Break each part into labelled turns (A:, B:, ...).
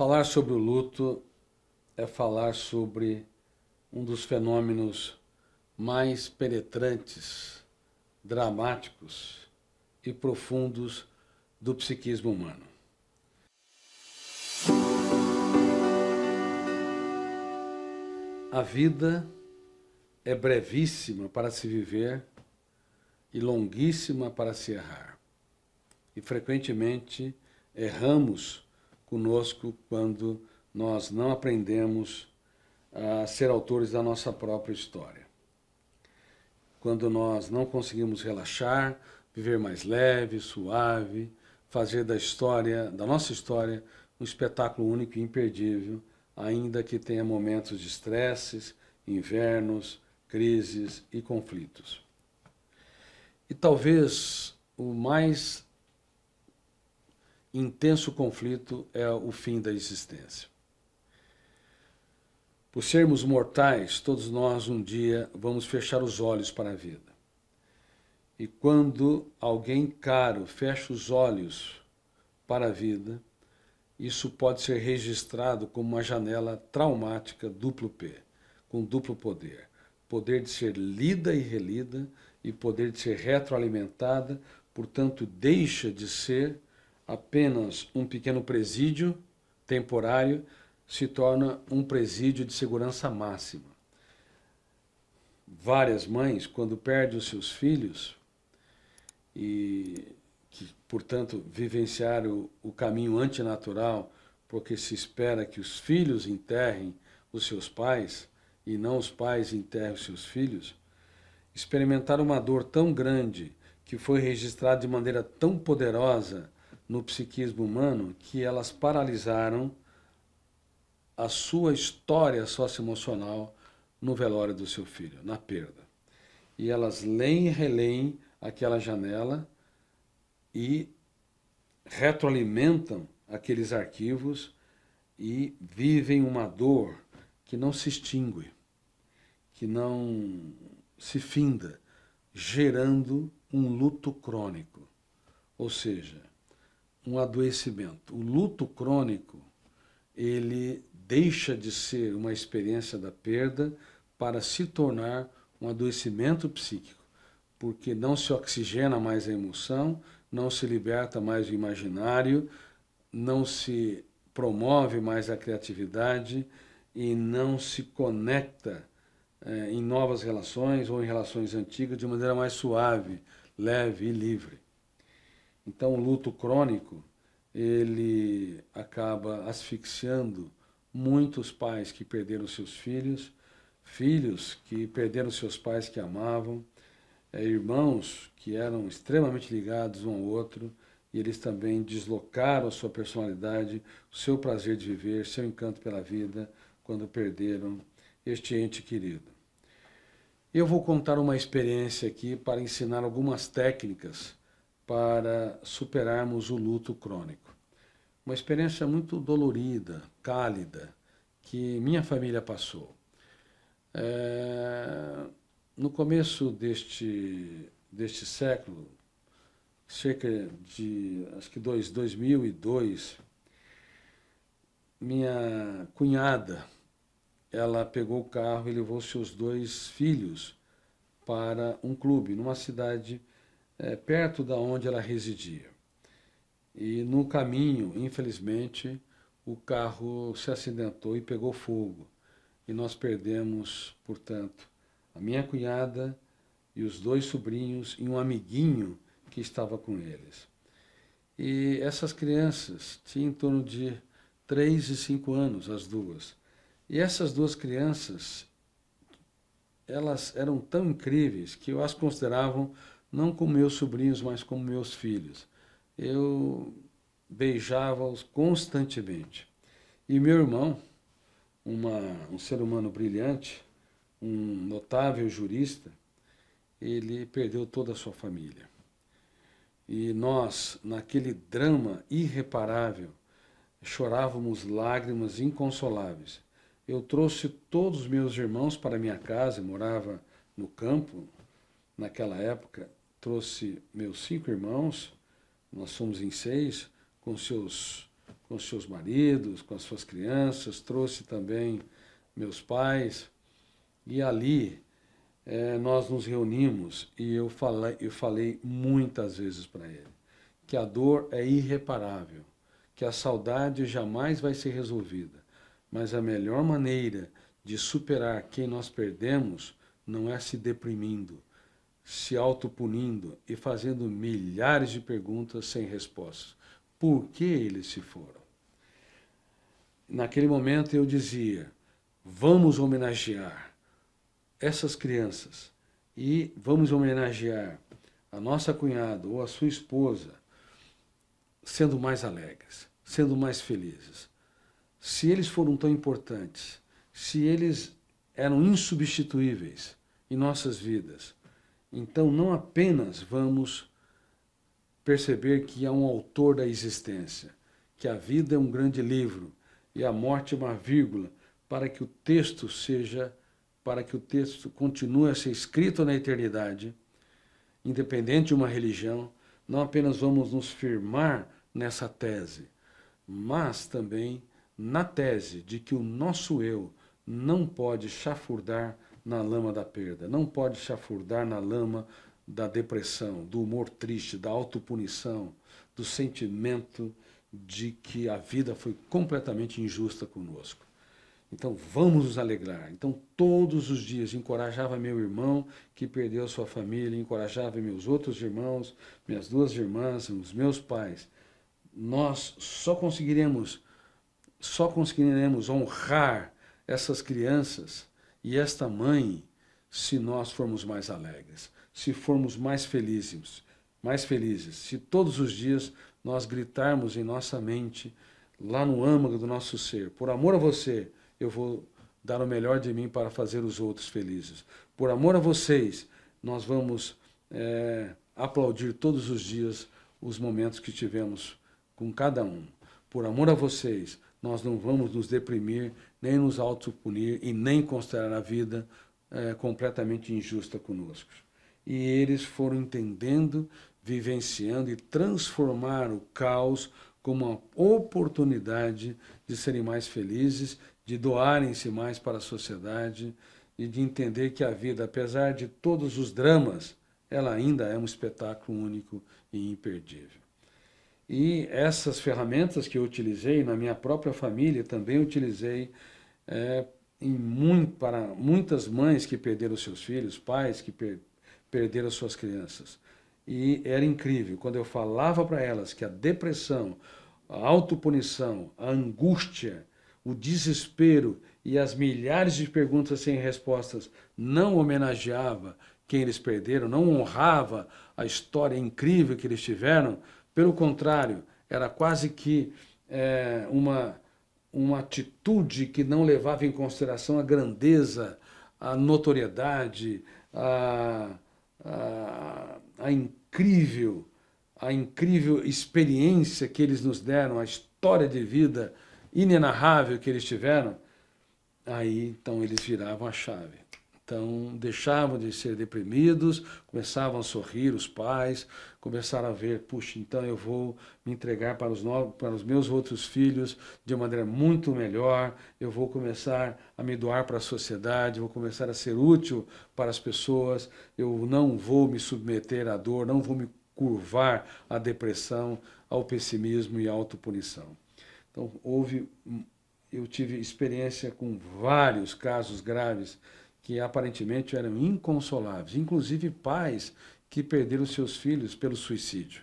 A: Falar sobre o luto é falar sobre um dos fenômenos mais penetrantes, dramáticos e profundos do psiquismo humano. A vida é brevíssima para se viver e longuíssima para se errar. E frequentemente erramos conosco quando nós não aprendemos a ser autores da nossa própria história. Quando nós não conseguimos relaxar, viver mais leve, suave, fazer da história, da nossa história, um espetáculo único e imperdível, ainda que tenha momentos de estresses, invernos, crises e conflitos. E talvez o mais intenso conflito é o fim da existência. Por sermos mortais, todos nós um dia vamos fechar os olhos para a vida. E quando alguém caro fecha os olhos para a vida, isso pode ser registrado como uma janela traumática duplo P, com duplo poder. Poder de ser lida e relida e poder de ser retroalimentada, portanto, deixa de ser apenas um pequeno presídio temporário se torna um presídio de segurança máxima. Várias mães, quando perdem os seus filhos e que, portanto, vivenciaram o caminho antinatural, porque se espera que os filhos enterrem os seus pais e não os pais enterrem os seus filhos, experimentaram uma dor tão grande que foi registrada de maneira tão poderosa no psiquismo humano que elas paralisaram a sua história socioemocional no velório do seu filho, na perda. E elas leem e releem aquela janela e retroalimentam aqueles arquivos e vivem uma dor que não se extingue, que não se finda, gerando um luto crônico. Ou seja, um adoecimento. O luto crônico, ele deixa de ser uma experiência da perda para se tornar um adoecimento psíquico, porque não se oxigena mais a emoção, não se liberta mais o imaginário, não se promove mais a criatividade e não se conecta eh, em novas relações ou em relações antigas de maneira mais suave, leve e livre. Então, o luto crônico, ele acaba asfixiando muitos pais que perderam seus filhos, filhos que perderam seus pais que amavam, eh, irmãos que eram extremamente ligados um ao outro, e eles também deslocaram sua personalidade, o seu prazer de viver, seu encanto pela vida, quando perderam este ente querido. Eu vou contar uma experiência aqui para ensinar algumas técnicas para superarmos o luto crônico. Uma experiência muito dolorida, cálida, que minha família passou. É, no começo deste, deste século, cerca de acho que dois, 2002, minha cunhada ela pegou o carro e levou seus dois filhos para um clube numa cidade é, perto da onde ela residia. E no caminho, infelizmente, o carro se acidentou e pegou fogo. E nós perdemos, portanto, a minha cunhada e os dois sobrinhos e um amiguinho que estava com eles. E essas crianças tinham em torno de 3 e 5 anos, as duas. E essas duas crianças, elas eram tão incríveis que eu as consideravam não com meus sobrinhos, mas com meus filhos. Eu beijava-os constantemente. E meu irmão, uma, um ser humano brilhante, um notável jurista, ele perdeu toda a sua família. E nós, naquele drama irreparável, chorávamos lágrimas inconsoláveis. Eu trouxe todos os meus irmãos para minha casa, morava no campo naquela época, trouxe meus cinco irmãos, nós somos em seis, com seus, com seus maridos, com as suas crianças, trouxe também meus pais, e ali é, nós nos reunimos e eu falei, eu falei muitas vezes para ele que a dor é irreparável, que a saudade jamais vai ser resolvida, mas a melhor maneira de superar quem nós perdemos não é se deprimindo, se autopunindo e fazendo milhares de perguntas sem respostas. Por que eles se foram? Naquele momento eu dizia: vamos homenagear essas crianças e vamos homenagear a nossa cunhada ou a sua esposa sendo mais alegres, sendo mais felizes. Se eles foram tão importantes, se eles eram insubstituíveis em nossas vidas, então, não apenas vamos perceber que há um autor da existência, que a vida é um grande livro e a morte é uma vírgula, para que o texto seja, para que o texto continue a ser escrito na eternidade, independente de uma religião, não apenas vamos nos firmar nessa tese, mas também na tese de que o nosso eu não pode chafurdar na lama da perda, não pode chafurdar na lama da depressão, do humor triste, da autopunição, do sentimento de que a vida foi completamente injusta conosco. Então vamos nos alegrar. Então todos os dias encorajava meu irmão que perdeu sua família, encorajava meus outros irmãos, minhas duas irmãs, os meus pais. Nós só conseguiremos só conseguiremos honrar essas crianças e esta mãe, se nós formos mais alegres, se formos mais felizes, mais felizes, se todos os dias nós gritarmos em nossa mente, lá no âmago do nosso ser, por amor a você, eu vou dar o melhor de mim para fazer os outros felizes. Por amor a vocês, nós vamos é, aplaudir todos os dias os momentos que tivemos com cada um. Por amor a vocês, nós não vamos nos deprimir, nem nos autopunir e nem considerar a vida é, completamente injusta conosco. E eles foram entendendo, vivenciando e transformar o caos como uma oportunidade de serem mais felizes, de doarem-se mais para a sociedade e de entender que a vida, apesar de todos os dramas, ela ainda é um espetáculo único e imperdível. E essas ferramentas que eu utilizei na minha própria família também utilizei é, em muito, para muitas mães que perderam seus filhos, pais que per, perderam suas crianças. E era incrível, quando eu falava para elas que a depressão, a autopunição, a angústia, o desespero e as milhares de perguntas sem respostas não homenageava quem eles perderam, não honrava a história incrível que eles tiveram, pelo contrário, era quase que é, uma, uma atitude que não levava em consideração a grandeza, a notoriedade, a, a, a incrível a incrível experiência que eles nos deram, a história de vida inenarrável que eles tiveram, aí então eles viravam a chave. Então, deixavam de ser deprimidos, começavam a sorrir os pais, começaram a ver, puxa, então eu vou me entregar para os, novos, para os meus outros filhos de uma maneira muito melhor, eu vou começar a me doar para a sociedade, vou começar a ser útil para as pessoas, eu não vou me submeter à dor, não vou me curvar à depressão, ao pessimismo e à autopunição. Então, houve, eu tive experiência com vários casos graves que aparentemente eram inconsoláveis, inclusive pais que perderam seus filhos pelo suicídio.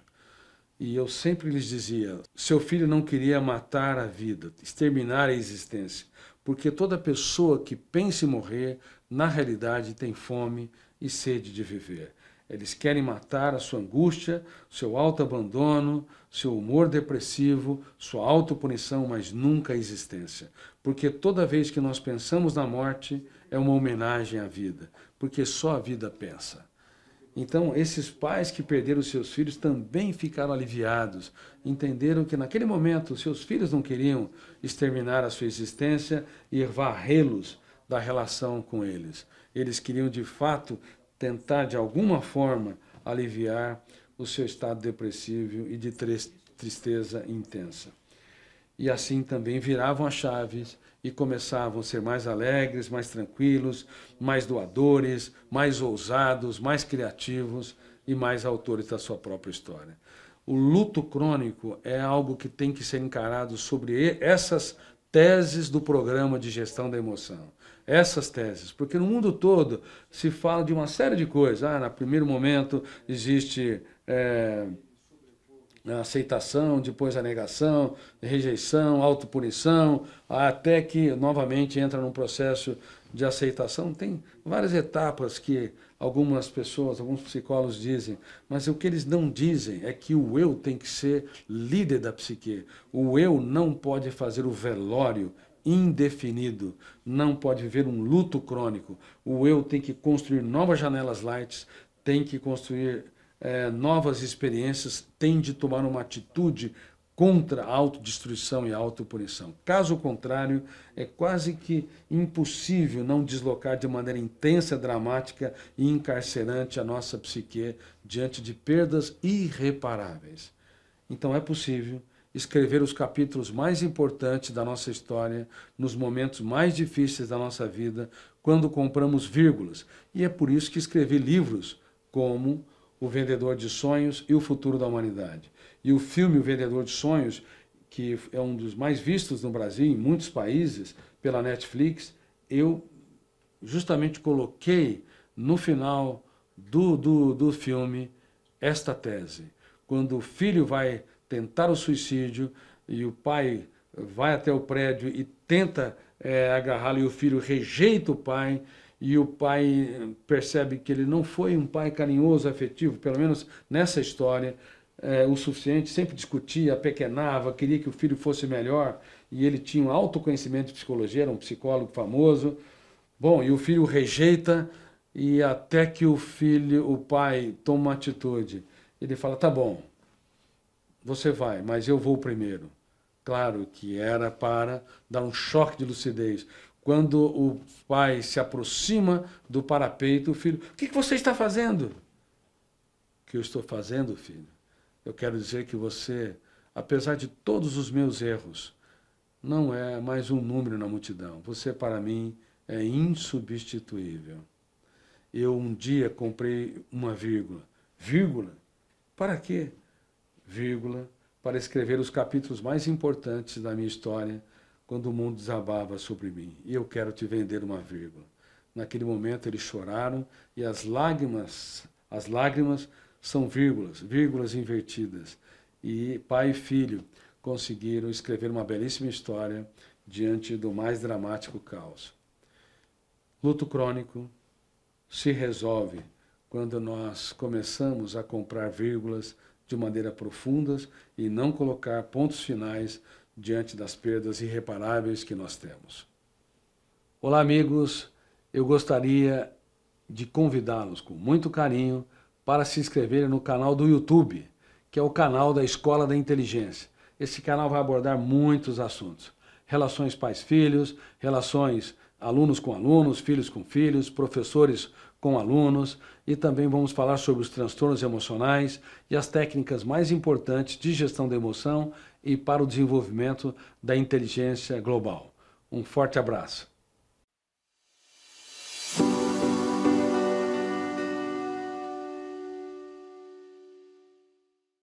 A: E eu sempre lhes dizia: seu filho não queria matar a vida, exterminar a existência, porque toda pessoa que pensa em morrer, na realidade tem fome e sede de viver. Eles querem matar a sua angústia, seu autoabandono, seu humor depressivo, sua autopunição, mas nunca a existência. Porque toda vez que nós pensamos na morte, é uma homenagem à vida, porque só a vida pensa. Então, esses pais que perderam seus filhos também ficaram aliviados, entenderam que naquele momento seus filhos não queriam exterminar a sua existência e varrê-los da relação com eles. Eles queriam de fato tentar de alguma forma aliviar o seu estado depressivo e de tristeza intensa e assim também viravam as chaves e começavam a ser mais alegres, mais tranquilos, mais doadores, mais ousados, mais criativos e mais autores da sua própria história. O luto crônico é algo que tem que ser encarado sobre essas teses do programa de gestão da emoção. Essas teses, porque no mundo todo se fala de uma série de coisas. Ah, no primeiro momento existe. É a né, aceitação, depois a negação, rejeição, autopunição, até que novamente entra num processo de aceitação. Tem várias etapas que algumas pessoas, alguns psicólogos dizem, mas o que eles não dizem é que o eu tem que ser líder da psique. O eu não pode fazer o velório indefinido, não pode viver um luto crônico. O eu tem que construir novas janelas light, tem que construir é, novas experiências têm de tomar uma atitude contra a autodestruição e a autopunição. Caso contrário, é quase que impossível não deslocar de maneira intensa, dramática e encarcerante a nossa psique diante de perdas irreparáveis. Então é possível escrever os capítulos mais importantes da nossa história nos momentos mais difíceis da nossa vida, quando compramos vírgulas. E é por isso que escrevi livros como o Vendedor de Sonhos e o Futuro da Humanidade. E o filme O Vendedor de Sonhos, que é um dos mais vistos no Brasil, em muitos países, pela Netflix, eu justamente coloquei no final do, do, do filme esta tese. Quando o filho vai tentar o suicídio e o pai vai até o prédio e tenta é, agarrá-lo e o filho rejeita o pai, e o pai eh, percebe que ele não foi um pai carinhoso, afetivo, pelo menos nessa história, é, o suficiente, sempre discutia, pequenava, queria que o filho fosse melhor, e ele tinha um autoconhecimento de psicologia, era um psicólogo famoso. Bom, e o filho rejeita, e até que o filho, o pai, toma uma atitude. Ele fala: tá bom, você vai, mas eu vou primeiro. Claro que era para dar um choque de lucidez. Quando o pai se aproxima do parapeito, o filho, o que, você está fazendo? O que eu estou fazendo, filho? Eu quero dizer que você, apesar de todos os meus erros, não é mais um número na multidão. Você, para mim, é insubstituível. Eu um dia comprei uma vírgula. Vírgula? Para quê? Vírgula, para escrever os capítulos mais importantes da minha história quando o mundo desabava sobre mim, e eu quero te vender uma vírgula. Naquele momento eles choraram e as lágrimas, as lágrimas são vírgulas, vírgulas invertidas. E pai e filho conseguiram escrever uma belíssima história diante do mais dramático caos. Luto crônico se resolve quando nós começamos a comprar vírgulas de maneira profunda e não colocar pontos finais diante das perdas irreparáveis que nós temos. Olá, amigos. Eu gostaria de convidá-los com muito carinho para se inscreverem no canal do YouTube, que é o canal da Escola da Inteligência. Esse canal vai abordar muitos assuntos: relações pais-filhos, relações alunos com alunos, filhos com filhos, professores com alunos e também vamos falar sobre os transtornos emocionais e as técnicas mais importantes de gestão da emoção e para o desenvolvimento da inteligência global. Um forte abraço.